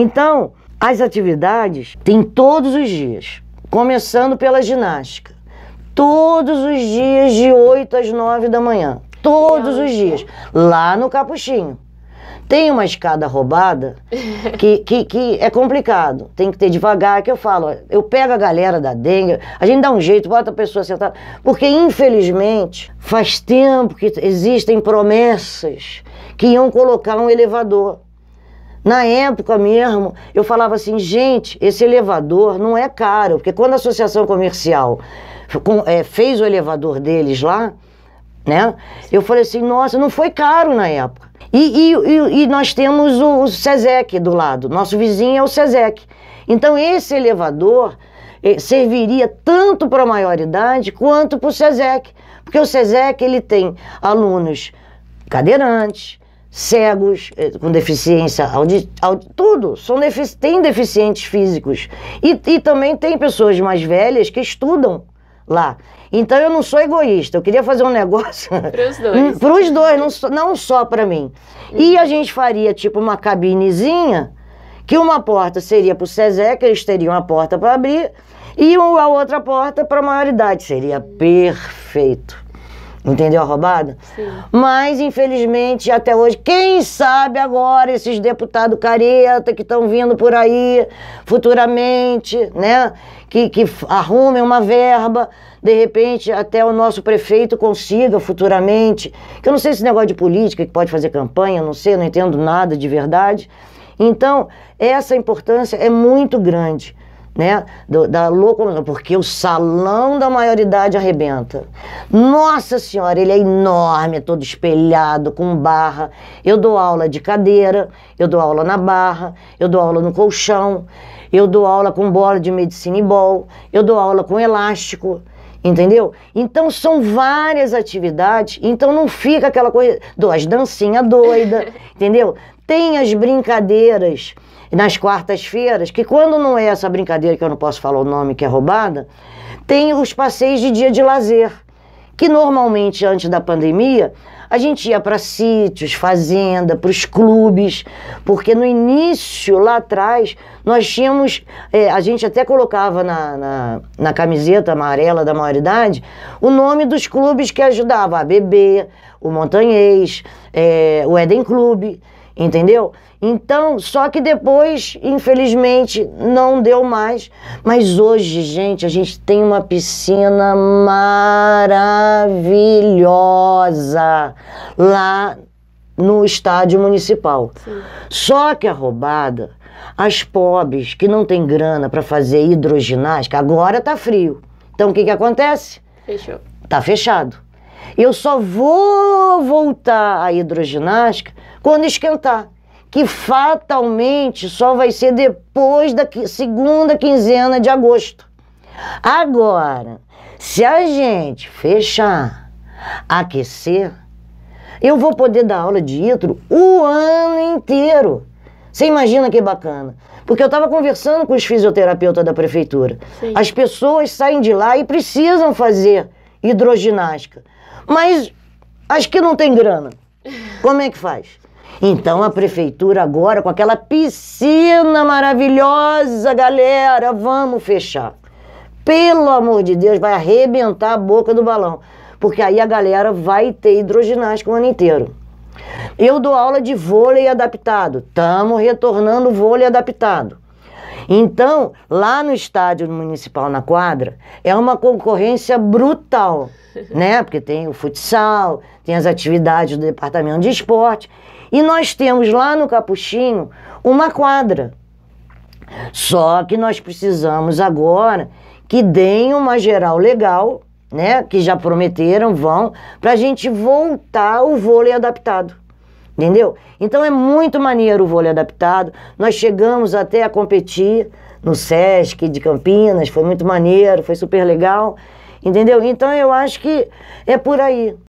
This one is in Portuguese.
Então, as atividades tem todos os dias, começando pela ginástica. Todos os dias, de 8 às 9 da manhã. Todos os dias. Lá no Capuchinho. Tem uma escada roubada que, que, que, é complicado. Tem que ter devagar, que eu falo, eu pego a galera da dengue, a gente dá um jeito, bota a pessoa sentada. Porque, infelizmente, faz tempo que existem promessas que iam colocar um elevador. Na época mesmo, eu falava assim, gente, esse elevador não é caro, porque quando a associação comercial eh, fez o elevador deles lá, né? Eu falei assim, nossa, não foi caro na época. E, e, e nós temos o, SESEC do lado, nosso vizinho é o SESEC. Então esse elevador eh, serviria tanto para a maioridade quanto para o SESEC, porque o SESEC ele tem alunos cadeirantes, cegos, eh, com deficiência, tudo, são defici tem deficientes físicos. E, e também tem pessoas mais velhas que estudam lá. Então eu não sou egoísta, eu queria fazer um negócio para os dois, hum, Para os dois não, não só para mim. E a gente faria tipo uma cabinezinha, que uma porta seria para o Cezé, que eles teriam a porta para abrir, e a outra porta para a maioridade. Seria perfeito. Entendeu a roubada? Sim. Mas, infelizmente, até hoje, quem sabe agora esses deputados careta que estão vindo por aí futuramente, né? Que, que arrumem uma verba, de repente até o nosso prefeito consiga futuramente. Que eu não sei esse negócio de política que pode fazer campanha, não sei, não entendo nada de verdade. Então, essa importância é muito grande né, do, da loucura, porque o salão da maioridade arrebenta. Nossa Senhora, ele é enorme, é todo espelhado, com barra. Eu dou aula de cadeira, eu dou aula na barra, eu dou aula no colchão, eu dou aula com bola de medicina e bol, eu dou aula com elástico. Entendeu? Então são várias atividades, então não fica aquela coisa das dancinha doida, entendeu? Tem as brincadeiras nas quartas-feiras, que quando não é essa brincadeira que eu não posso falar o nome que é roubada, tem os passeios de dia de lazer que normalmente antes da pandemia a gente ia para sítios, fazenda, para os clubes, porque no início, lá atrás, nós tínhamos, é, a gente até colocava na, na, na camiseta amarela da maioridade o nome dos clubes que ajudava, a BB, o Montanhês, é, o Eden Clube entendeu? Então, só que depois, infelizmente, não deu mais. Mas hoje, gente, a gente tem uma piscina maravilhosa lá no estádio municipal. Sim. Só que a é roubada, as pobres que não tem grana para fazer hidroginástica, agora tá frio. Então o que que acontece? Fechou. Tá fechado. Eu só vou voltar à hidroginástica quando esquentar, que fatalmente só vai ser depois da segunda quinzena de agosto. Agora, se a gente fechar, aquecer, eu vou poder dar aula de hidro o ano inteiro. Você imagina que bacana. Porque eu estava conversando com os fisioterapeutas da prefeitura. Sim. As pessoas saem de lá e precisam fazer hidroginástica. Mas acho que não tem grana. Como é que faz? Então a prefeitura agora, com aquela piscina maravilhosa, galera, vamos fechar. Pelo amor de Deus, vai arrebentar a boca do balão. Porque aí a galera vai ter hidroginástica o ano inteiro. Eu dou aula de vôlei adaptado. Estamos retornando vôlei adaptado. Então, lá no estádio municipal, na quadra, é uma concorrência brutal, né? Porque tem o futsal, tem as atividades do departamento de esporte. E nós temos lá no Capuchinho uma quadra. Só que nós precisamos agora que deem uma geral legal, né? Que já prometeram, vão, para a gente voltar o vôlei adaptado. Entendeu? Então é muito maneiro o vôlei adaptado. Nós chegamos até a competir no SESC de Campinas, foi muito maneiro, foi super legal. Entendeu? Então eu acho que é por aí.